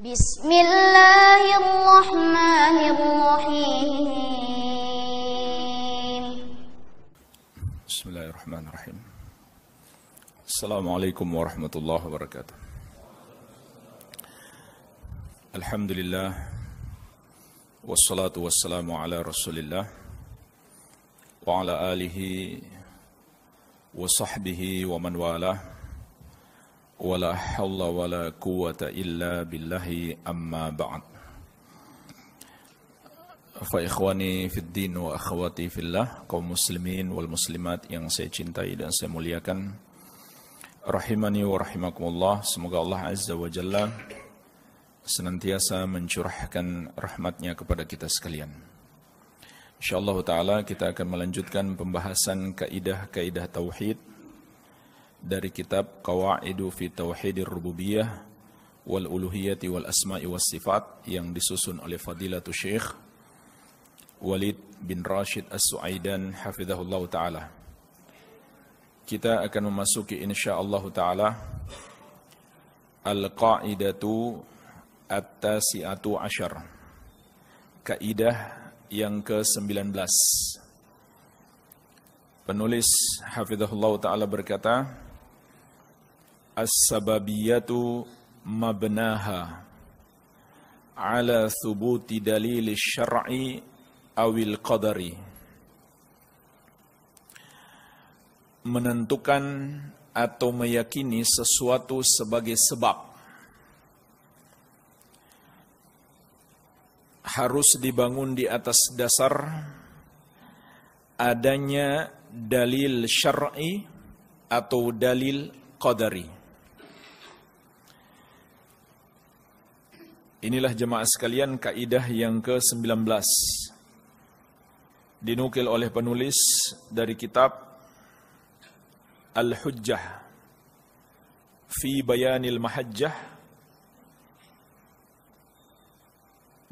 بسم الله الرحمن الرحيم بسم الله الرحمن الرحيم السلام عليكم ورحمة الله وبركاته الحمد لله والصلاة والسلام على رسول الله وعلى آله وصحبه ومن والاه ولا حول ولا قوة إلا بالله أما بعد Faikhwani fid din wa akhwati fillah kaum muslimin wal muslimat yang saya cintai dan saya muliakan Rahimani wa rahimakumullah Semoga Allah Azza wa Jalla Senantiasa mencurahkan rahmatnya kepada kita sekalian InsyaAllah ta'ala kita akan melanjutkan pembahasan kaidah-kaidah tauhid dari kitab Qawaidu fi Tauhidir Rububiyah wal Uluhiyati wal Asma'i was Sifat yang disusun oleh Fadilatul Syekh Walid bin Rashid As-Suaidan hafizahullah taala. Kita akan memasuki insyaallah taala Al-Qaidatu At-Tasi'atu Asyar. Kaidah yang ke-19. Penulis hafizahullah taala berkata, as-sababiyatu mabnaha ala thubuti dalil syar'i awil qadari menentukan atau meyakini sesuatu sebagai sebab harus dibangun di atas dasar adanya dalil syar'i atau dalil qadari Inilah jemaah sekalian kaedah yang ke-19. Dinukil oleh penulis dari kitab Al-Hujjah fi Bayanil Mahajjah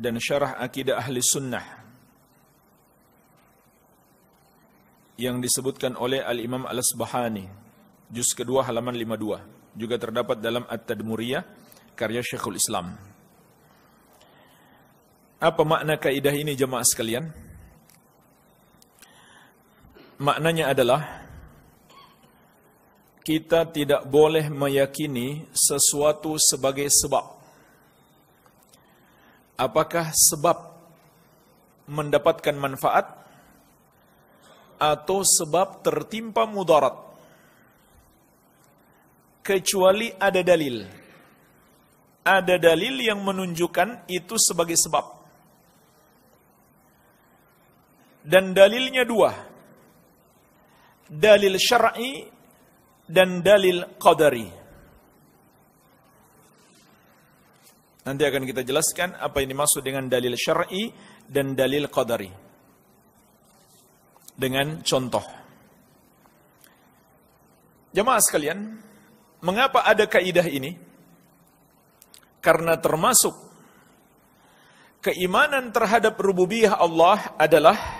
dan Syarah Akidah Ahli Sunnah yang disebutkan oleh Al-Imam Al-Asbahani juz kedua halaman 52 juga terdapat dalam At-Tadmuriyah karya Syekhul Islam. Apa makna kaidah ini jemaah sekalian? Maknanya adalah kita tidak boleh meyakini sesuatu sebagai sebab. Apakah sebab mendapatkan manfaat atau sebab tertimpa mudarat? Kecuali ada dalil. Ada dalil yang menunjukkan itu sebagai sebab dan dalilnya dua. Dalil syar'i dan dalil qadari. Nanti akan kita jelaskan apa yang dimaksud dengan dalil syar'i dan dalil qadari. Dengan contoh. Jemaah sekalian, mengapa ada kaidah ini? Karena termasuk keimanan terhadap rububiyah Allah adalah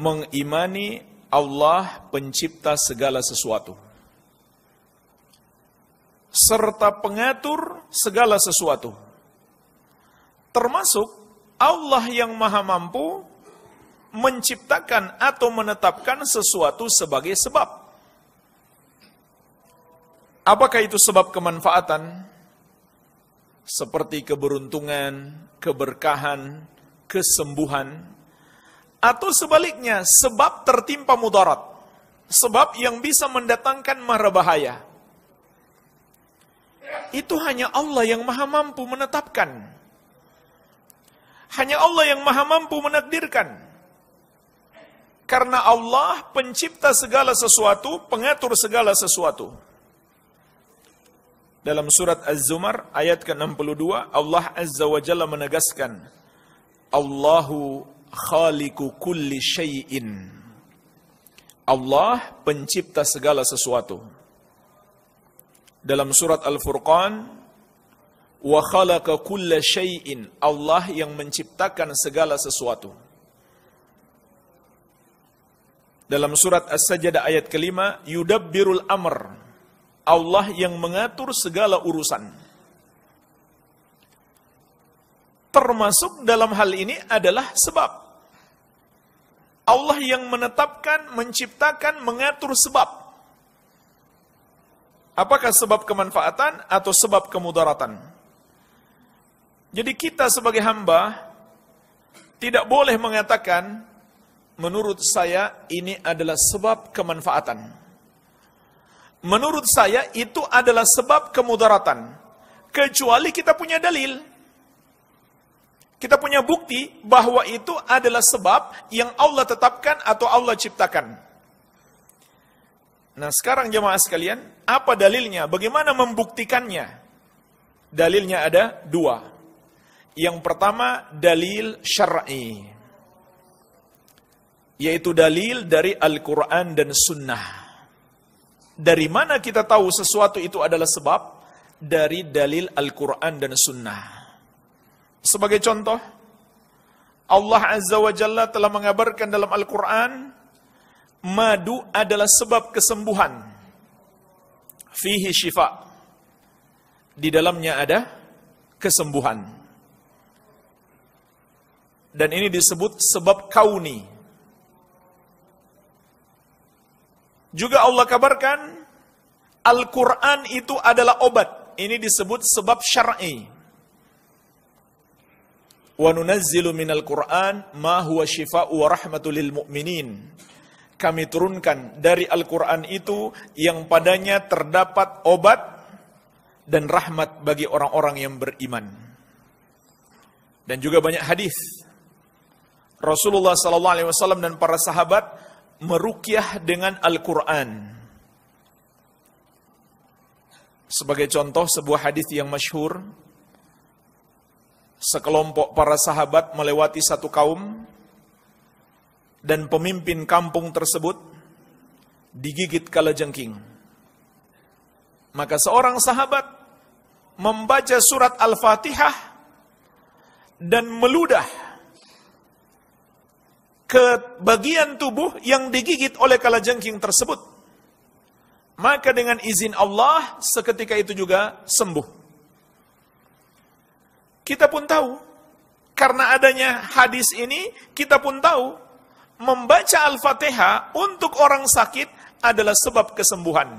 mengimani Allah pencipta segala sesuatu serta pengatur segala sesuatu termasuk Allah yang maha mampu menciptakan atau menetapkan sesuatu sebagai sebab apakah itu sebab kemanfaatan seperti keberuntungan, keberkahan, kesembuhan atau sebaliknya, sebab tertimpa mudarat. Sebab yang bisa mendatangkan mara bahaya. Itu hanya Allah yang maha mampu menetapkan. Hanya Allah yang maha mampu menakdirkan. Karena Allah pencipta segala sesuatu, pengatur segala sesuatu. Dalam surat Az-Zumar ayat ke-62, Allah Azza wa Jalla menegaskan, Allahu khaliqu kulli syai'in. Allah pencipta segala sesuatu. Dalam surat Al-Furqan, wa khalaqa kulla syai'in Allah yang menciptakan segala sesuatu dalam surat As-Sajdah ayat kelima yudabbirul amr Allah yang mengatur segala urusan termasuk dalam hal ini adalah sebab. Allah yang menetapkan, menciptakan, mengatur sebab. Apakah sebab kemanfaatan atau sebab kemudaratan? Jadi kita sebagai hamba tidak boleh mengatakan menurut saya ini adalah sebab kemanfaatan. Menurut saya itu adalah sebab kemudaratan. Kecuali kita punya dalil. Kita punya bukti bahwa itu adalah sebab yang Allah tetapkan atau Allah ciptakan. Nah sekarang jemaah sekalian, apa dalilnya? Bagaimana membuktikannya? Dalilnya ada dua. Yang pertama dalil syar'i. Yaitu dalil dari Al-Quran dan Sunnah. Dari mana kita tahu sesuatu itu adalah sebab? Dari dalil Al-Quran dan Sunnah. Sebagai contoh, Allah Azza wa Jalla telah mengabarkan dalam Al-Quran, madu adalah sebab kesembuhan. Fihi syifa. Di dalamnya ada kesembuhan. Dan ini disebut sebab kauni. Juga Allah kabarkan, Al-Quran itu adalah obat. Ini disebut sebab syar'i. I. Wa nunazzilu minal Qur'an ma huwa syifa'u wa Kami turunkan dari Al-Quran itu yang padanya terdapat obat dan rahmat bagi orang-orang yang beriman. Dan juga banyak hadis. Rasulullah SAW dan para sahabat merukyah dengan Al-Qur'an. Sebagai contoh sebuah hadis yang masyhur sekelompok para sahabat melewati satu kaum dan pemimpin kampung tersebut digigit kala jengking. Maka seorang sahabat membaca surat Al-Fatihah dan meludah ke bagian tubuh yang digigit oleh kala jengking tersebut. Maka dengan izin Allah seketika itu juga sembuh. Kita pun tahu, karena adanya hadis ini, kita pun tahu, membaca Al-Fatihah untuk orang sakit adalah sebab kesembuhan.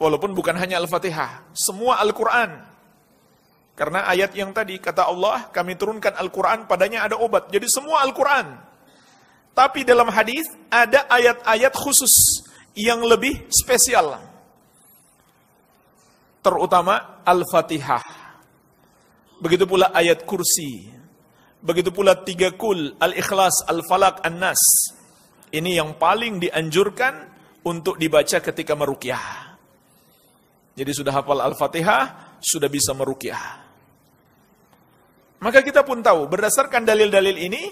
Walaupun bukan hanya Al-Fatihah, semua Al-Quran. Karena ayat yang tadi, kata Allah, kami turunkan Al-Quran, padanya ada obat. Jadi semua Al-Quran. Tapi dalam hadis ada ayat-ayat khusus yang lebih spesial. Terutama Al-Fatihah. Begitu pula ayat kursi. Begitu pula tiga kul, al-ikhlas, al-falak, an-nas. Ini yang paling dianjurkan untuk dibaca ketika merukyah. Jadi sudah hafal al-fatihah, sudah bisa merukyah. Maka kita pun tahu, berdasarkan dalil-dalil ini,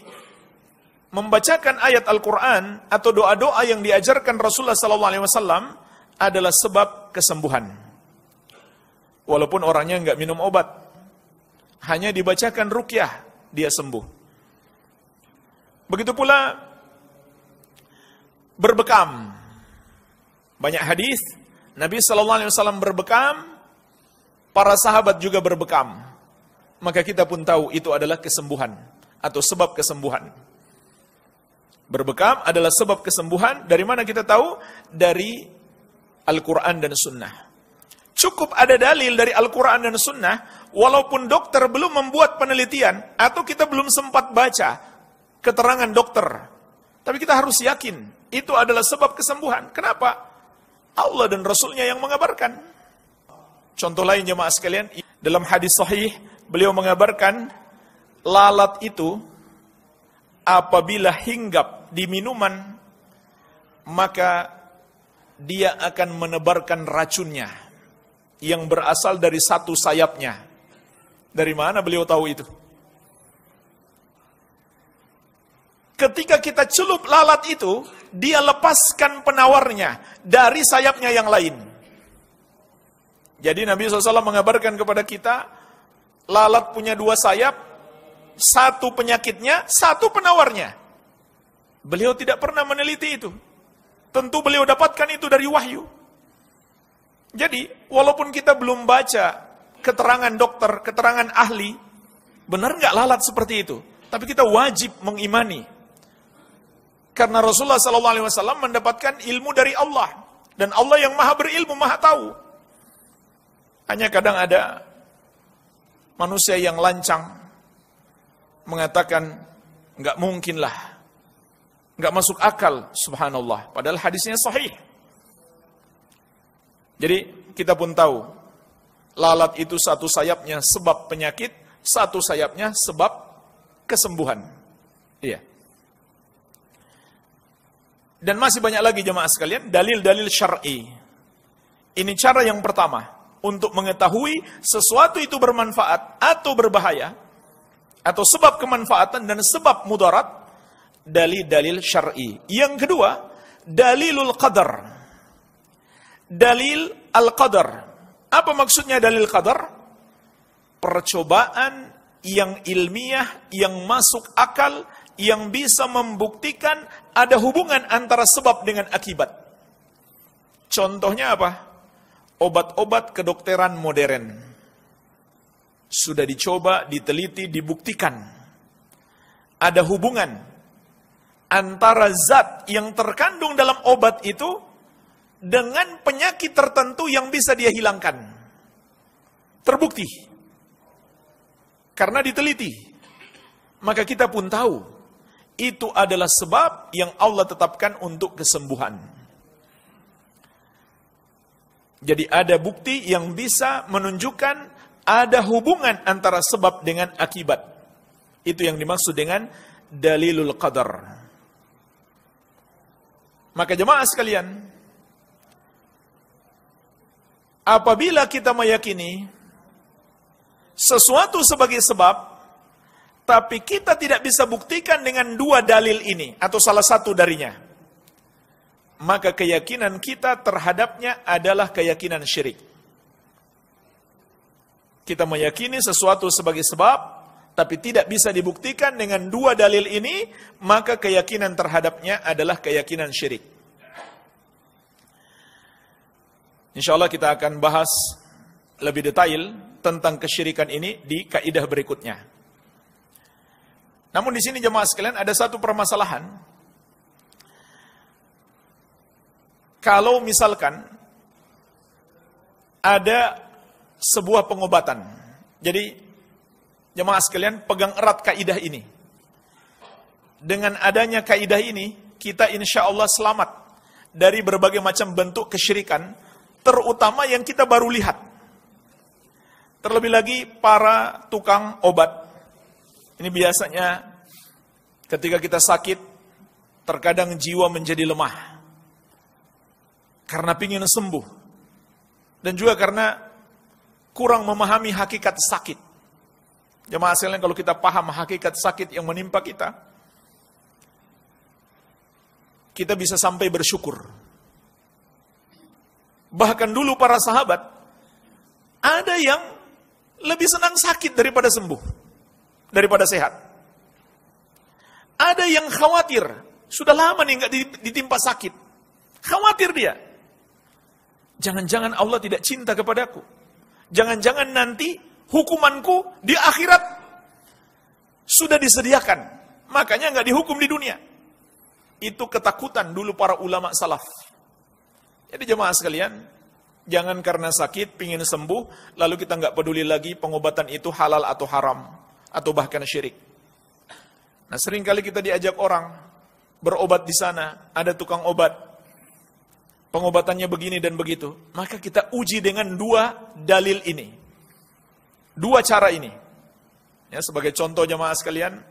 membacakan ayat Al-Quran atau doa-doa yang diajarkan Rasulullah SAW adalah sebab kesembuhan. Walaupun orangnya nggak minum obat. Hanya dibacakan rukyah, dia sembuh. Begitu pula berbekam. Banyak hadis Nabi Shallallahu Alaihi Wasallam berbekam, para sahabat juga berbekam. Maka kita pun tahu itu adalah kesembuhan atau sebab kesembuhan. Berbekam adalah sebab kesembuhan. Dari mana kita tahu? Dari Al-Quran dan Sunnah cukup ada dalil dari Al-Quran dan Sunnah, walaupun dokter belum membuat penelitian, atau kita belum sempat baca keterangan dokter. Tapi kita harus yakin, itu adalah sebab kesembuhan. Kenapa? Allah dan Rasulnya yang mengabarkan. Contoh lain jemaah sekalian, dalam hadis sahih, beliau mengabarkan, lalat itu apabila hinggap di minuman, maka dia akan menebarkan racunnya yang berasal dari satu sayapnya. Dari mana beliau tahu itu? Ketika kita celup lalat itu, dia lepaskan penawarnya dari sayapnya yang lain. Jadi Nabi SAW mengabarkan kepada kita, lalat punya dua sayap, satu penyakitnya, satu penawarnya. Beliau tidak pernah meneliti itu. Tentu beliau dapatkan itu dari wahyu. Jadi, walaupun kita belum baca keterangan dokter, keterangan ahli, benar nggak lalat seperti itu? Tapi kita wajib mengimani. Karena Rasulullah Wasallam mendapatkan ilmu dari Allah. Dan Allah yang maha berilmu, maha tahu. Hanya kadang ada manusia yang lancang mengatakan, nggak mungkinlah, nggak masuk akal, subhanallah. Padahal hadisnya sahih. Jadi kita pun tahu, lalat itu satu sayapnya sebab penyakit, satu sayapnya sebab kesembuhan. Iya. Dan masih banyak lagi jemaah sekalian, dalil-dalil syar'i. Ini cara yang pertama untuk mengetahui sesuatu itu bermanfaat atau berbahaya atau sebab kemanfaatan dan sebab mudarat dalil-dalil syar'i. Yang kedua, dalilul qadar dalil al-qadar. Apa maksudnya dalil qadar? Percobaan yang ilmiah, yang masuk akal, yang bisa membuktikan ada hubungan antara sebab dengan akibat. Contohnya apa? Obat-obat kedokteran modern. Sudah dicoba, diteliti, dibuktikan. Ada hubungan antara zat yang terkandung dalam obat itu dengan penyakit tertentu yang bisa dia hilangkan. Terbukti. Karena diteliti. Maka kita pun tahu, itu adalah sebab yang Allah tetapkan untuk kesembuhan. Jadi ada bukti yang bisa menunjukkan ada hubungan antara sebab dengan akibat. Itu yang dimaksud dengan dalilul qadar. Maka jemaah sekalian, apabila kita meyakini sesuatu sebagai sebab, tapi kita tidak bisa buktikan dengan dua dalil ini atau salah satu darinya, maka keyakinan kita terhadapnya adalah keyakinan syirik. Kita meyakini sesuatu sebagai sebab, tapi tidak bisa dibuktikan dengan dua dalil ini, maka keyakinan terhadapnya adalah keyakinan syirik. Insya Allah kita akan bahas lebih detail tentang kesyirikan ini di kaidah berikutnya. Namun di sini jemaah sekalian ada satu permasalahan. Kalau misalkan ada sebuah pengobatan. Jadi jemaah sekalian pegang erat kaidah ini. Dengan adanya kaidah ini, kita insya Allah selamat dari berbagai macam bentuk kesyirikan terutama yang kita baru lihat. Terlebih lagi para tukang obat. Ini biasanya ketika kita sakit, terkadang jiwa menjadi lemah. Karena pingin sembuh. Dan juga karena kurang memahami hakikat sakit. Jemaah hasilnya kalau kita paham hakikat sakit yang menimpa kita, kita bisa sampai bersyukur Bahkan dulu para sahabat, ada yang lebih senang sakit daripada sembuh, daripada sehat. Ada yang khawatir, sudah lama nih nggak ditimpa sakit. Khawatir dia. Jangan-jangan Allah tidak cinta kepadaku. Jangan-jangan nanti hukumanku di akhirat sudah disediakan. Makanya nggak dihukum di dunia. Itu ketakutan dulu para ulama salaf jadi jemaah sekalian, jangan karena sakit, pingin sembuh, lalu kita nggak peduli lagi pengobatan itu halal atau haram, atau bahkan syirik. Nah seringkali kita diajak orang, berobat di sana, ada tukang obat, pengobatannya begini dan begitu. Maka kita uji dengan dua dalil ini. Dua cara ini. Ya, sebagai contoh jemaah sekalian,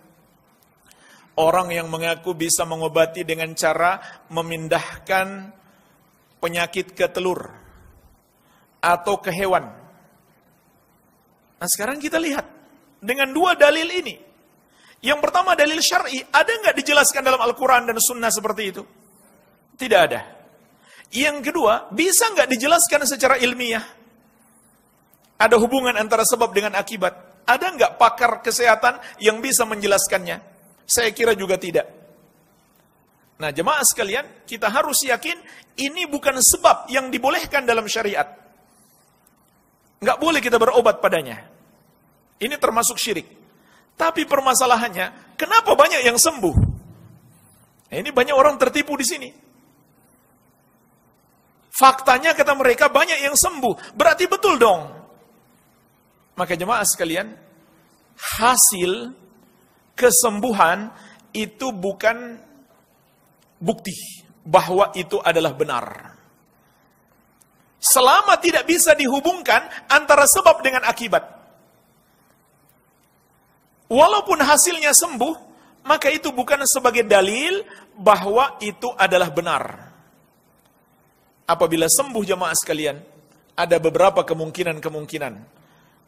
orang yang mengaku bisa mengobati dengan cara memindahkan penyakit ke telur atau ke hewan. Nah sekarang kita lihat dengan dua dalil ini. Yang pertama dalil syar'i ada nggak dijelaskan dalam Al-Quran dan Sunnah seperti itu? Tidak ada. Yang kedua bisa nggak dijelaskan secara ilmiah? Ada hubungan antara sebab dengan akibat. Ada nggak pakar kesehatan yang bisa menjelaskannya? Saya kira juga tidak. Nah jemaah sekalian, kita harus yakin ini bukan sebab yang dibolehkan dalam syariat. Enggak boleh kita berobat padanya. Ini termasuk syirik. Tapi permasalahannya, kenapa banyak yang sembuh? Nah, ini banyak orang tertipu di sini. Faktanya kata mereka banyak yang sembuh. Berarti betul dong. Maka jemaah sekalian, hasil kesembuhan itu bukan bukti bahwa itu adalah benar. Selama tidak bisa dihubungkan antara sebab dengan akibat. Walaupun hasilnya sembuh, maka itu bukan sebagai dalil bahwa itu adalah benar. Apabila sembuh jemaah sekalian, ada beberapa kemungkinan-kemungkinan.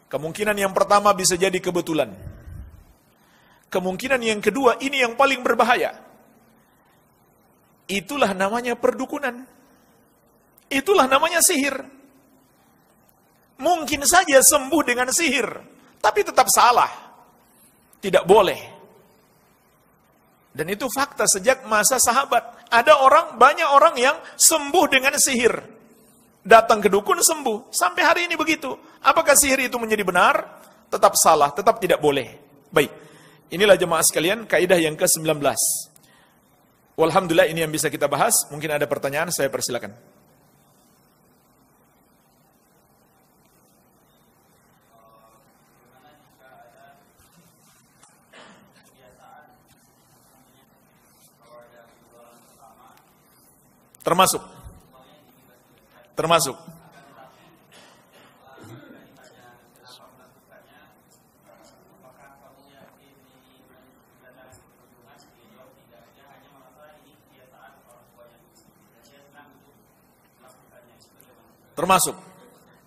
Kemungkinan yang pertama bisa jadi kebetulan. Kemungkinan yang kedua, ini yang paling berbahaya Itulah namanya perdukunan. Itulah namanya sihir. Mungkin saja sembuh dengan sihir, tapi tetap salah. Tidak boleh. Dan itu fakta sejak masa sahabat. Ada orang, banyak orang yang sembuh dengan sihir. Datang ke dukun sembuh. Sampai hari ini begitu. Apakah sihir itu menjadi benar? Tetap salah, tetap tidak boleh. Baik. Inilah jemaah sekalian, kaidah yang ke-19. Walhamdulillah ini yang bisa kita bahas. Mungkin ada pertanyaan, saya persilakan. Termasuk. Termasuk. termasuk.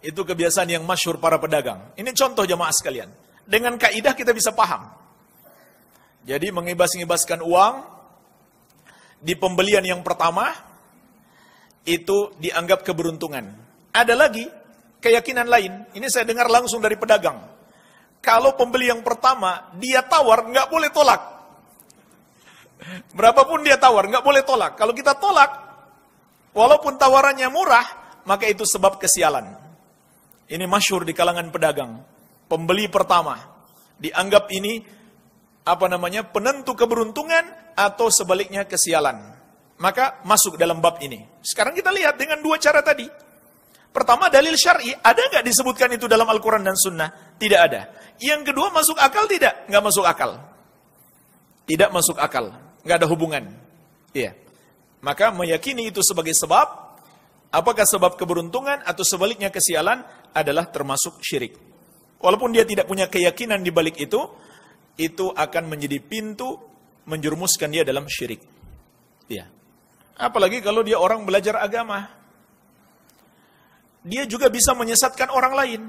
Itu kebiasaan yang masyhur para pedagang. Ini contoh jamaah sekalian. Dengan kaidah kita bisa paham. Jadi mengibas-ngibaskan uang di pembelian yang pertama itu dianggap keberuntungan. Ada lagi keyakinan lain. Ini saya dengar langsung dari pedagang. Kalau pembeli yang pertama dia tawar nggak boleh tolak. Berapapun dia tawar nggak boleh tolak. Kalau kita tolak, walaupun tawarannya murah, maka itu sebab kesialan. Ini masyur di kalangan pedagang. Pembeli pertama dianggap ini apa namanya penentu keberuntungan atau sebaliknya kesialan. Maka masuk dalam bab ini. Sekarang kita lihat dengan dua cara tadi. Pertama dalil syar'i ada nggak disebutkan itu dalam Al-Quran dan Sunnah? Tidak ada. Yang kedua masuk akal tidak? Nggak masuk akal. Tidak masuk akal. Nggak ada hubungan. Iya. Maka meyakini itu sebagai sebab Apakah sebab keberuntungan atau sebaliknya kesialan adalah termasuk syirik. Walaupun dia tidak punya keyakinan di balik itu, itu akan menjadi pintu menjerumuskan dia dalam syirik. Ya. Apalagi kalau dia orang belajar agama. Dia juga bisa menyesatkan orang lain.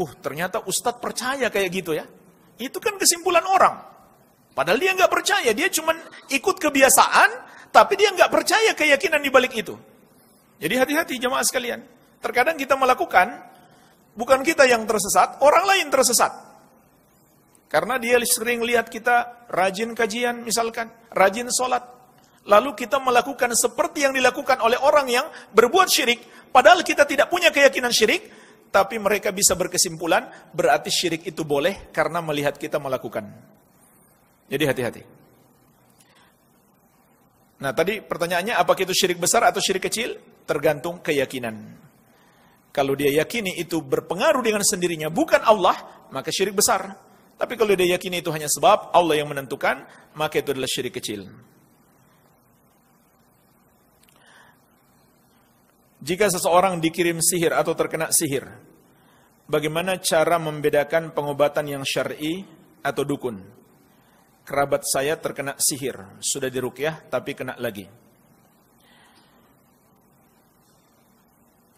Uh, ternyata Ustadz percaya kayak gitu ya. Itu kan kesimpulan orang. Padahal dia nggak percaya, dia cuma ikut kebiasaan, tapi dia nggak percaya keyakinan di balik itu. Jadi hati-hati jemaah sekalian. Terkadang kita melakukan, bukan kita yang tersesat, orang lain tersesat. Karena dia sering lihat kita rajin kajian misalkan, rajin sholat. Lalu kita melakukan seperti yang dilakukan oleh orang yang berbuat syirik, padahal kita tidak punya keyakinan syirik, tapi mereka bisa berkesimpulan, berarti syirik itu boleh karena melihat kita melakukan. Jadi hati-hati. Nah tadi pertanyaannya apakah itu syirik besar atau syirik kecil? Tergantung keyakinan. Kalau dia yakini itu berpengaruh dengan sendirinya bukan Allah, maka syirik besar. Tapi kalau dia yakini itu hanya sebab Allah yang menentukan, maka itu adalah syirik kecil. Jika seseorang dikirim sihir atau terkena sihir, bagaimana cara membedakan pengobatan yang syar'i atau dukun? kerabat saya terkena sihir, sudah dirukyah tapi kena lagi.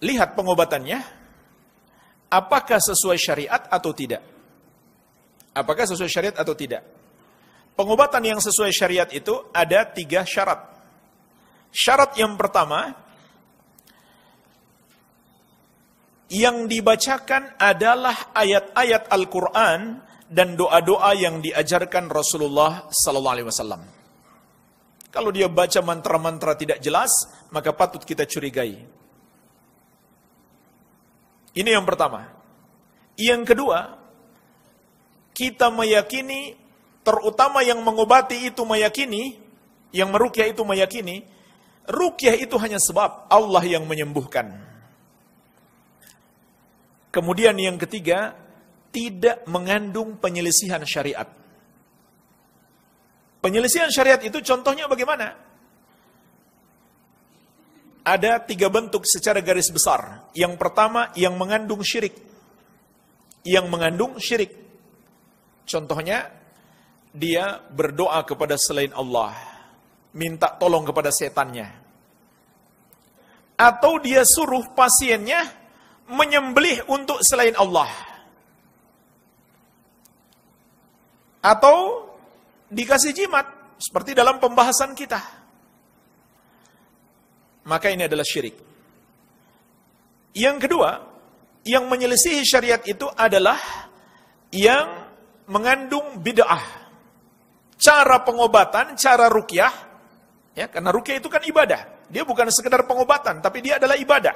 Lihat pengobatannya, apakah sesuai syariat atau tidak. Apakah sesuai syariat atau tidak. Pengobatan yang sesuai syariat itu ada tiga syarat. Syarat yang pertama, yang dibacakan adalah ayat-ayat Al-Quran dan doa-doa yang diajarkan Rasulullah sallallahu alaihi wasallam. Kalau dia baca mantra-mantra tidak jelas, maka patut kita curigai. Ini yang pertama. Yang kedua, kita meyakini terutama yang mengobati itu meyakini, yang merukyah itu meyakini, rukyah itu hanya sebab Allah yang menyembuhkan. Kemudian yang ketiga, tidak mengandung penyelisihan syariat. Penyelisihan syariat itu contohnya bagaimana? Ada tiga bentuk secara garis besar. Yang pertama, yang mengandung syirik. Yang mengandung syirik. Contohnya, dia berdoa kepada selain Allah. Minta tolong kepada setannya. Atau dia suruh pasiennya menyembelih untuk selain Allah Atau dikasih jimat, seperti dalam pembahasan kita. Maka ini adalah syirik. Yang kedua, yang menyelisihi syariat itu adalah yang mengandung bid'ah. Cara pengobatan, cara rukyah, ya karena rukyah itu kan ibadah. Dia bukan sekedar pengobatan, tapi dia adalah ibadah.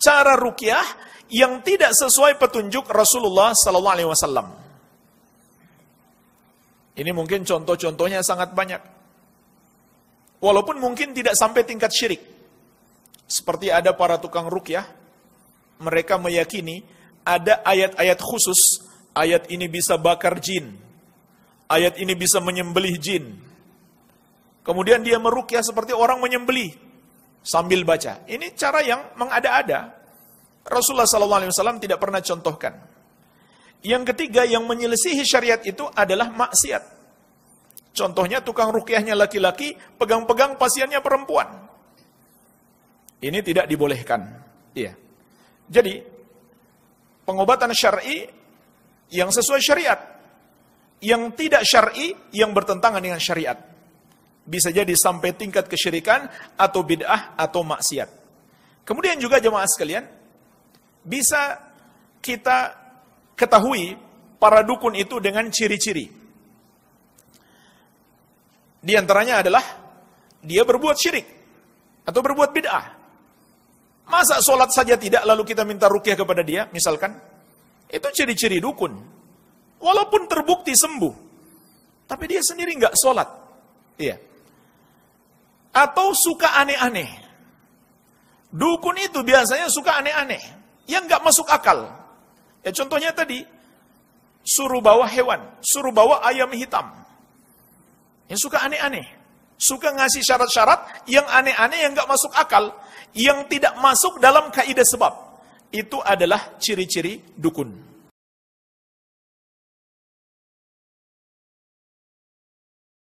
Cara rukyah yang tidak sesuai petunjuk Rasulullah Sallallahu Alaihi Wasallam. Ini mungkin contoh-contohnya sangat banyak. Walaupun mungkin tidak sampai tingkat syirik. Seperti ada para tukang rukyah, mereka meyakini ada ayat-ayat khusus, ayat ini bisa bakar jin, ayat ini bisa menyembelih jin. Kemudian dia merukyah seperti orang menyembelih sambil baca. Ini cara yang mengada-ada. Rasulullah SAW tidak pernah contohkan. Yang ketiga yang menyelisihi syariat itu adalah maksiat. Contohnya tukang rukiahnya laki-laki, pegang-pegang pasiennya perempuan. Ini tidak dibolehkan. Iya. Jadi pengobatan syar'i yang sesuai syariat, yang tidak syar'i yang bertentangan dengan syariat. Bisa jadi sampai tingkat kesyirikan atau bid'ah atau maksiat. Kemudian juga jemaah sekalian, bisa kita ketahui para dukun itu dengan ciri-ciri. Di antaranya adalah dia berbuat syirik atau berbuat bid'ah. Masa sholat saja tidak lalu kita minta rukyah kepada dia, misalkan? Itu ciri-ciri dukun. Walaupun terbukti sembuh, tapi dia sendiri nggak sholat. Iya. Atau suka aneh-aneh. Dukun itu biasanya suka aneh-aneh, yang nggak masuk akal. Ya contohnya tadi, suruh bawa hewan, suruh bawa ayam hitam. Yang suka aneh-aneh. Suka ngasih syarat-syarat yang aneh-aneh, yang gak masuk akal. Yang tidak masuk dalam kaidah sebab. Itu adalah ciri-ciri dukun.